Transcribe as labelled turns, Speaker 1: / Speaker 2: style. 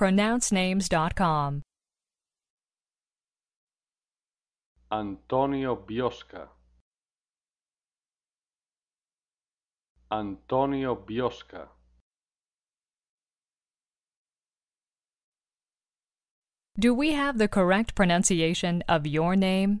Speaker 1: pronouncenames.com.
Speaker 2: Antonio Biosca. Antonio Biosca.
Speaker 1: Do we have the correct pronunciation of your name?